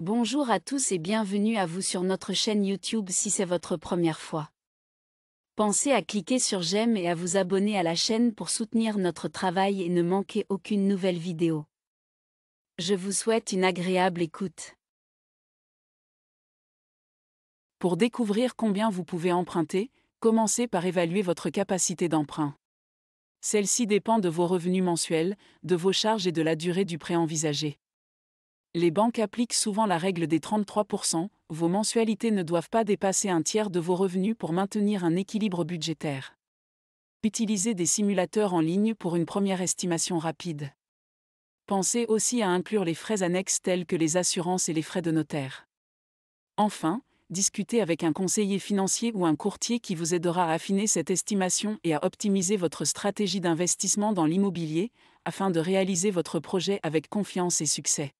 Bonjour à tous et bienvenue à vous sur notre chaîne YouTube si c'est votre première fois. Pensez à cliquer sur j'aime et à vous abonner à la chaîne pour soutenir notre travail et ne manquer aucune nouvelle vidéo. Je vous souhaite une agréable écoute. Pour découvrir combien vous pouvez emprunter, commencez par évaluer votre capacité d'emprunt. Celle-ci dépend de vos revenus mensuels, de vos charges et de la durée du prêt envisagé. Les banques appliquent souvent la règle des 33%, vos mensualités ne doivent pas dépasser un tiers de vos revenus pour maintenir un équilibre budgétaire. Utilisez des simulateurs en ligne pour une première estimation rapide. Pensez aussi à inclure les frais annexes tels que les assurances et les frais de notaire. Enfin, discutez avec un conseiller financier ou un courtier qui vous aidera à affiner cette estimation et à optimiser votre stratégie d'investissement dans l'immobilier, afin de réaliser votre projet avec confiance et succès.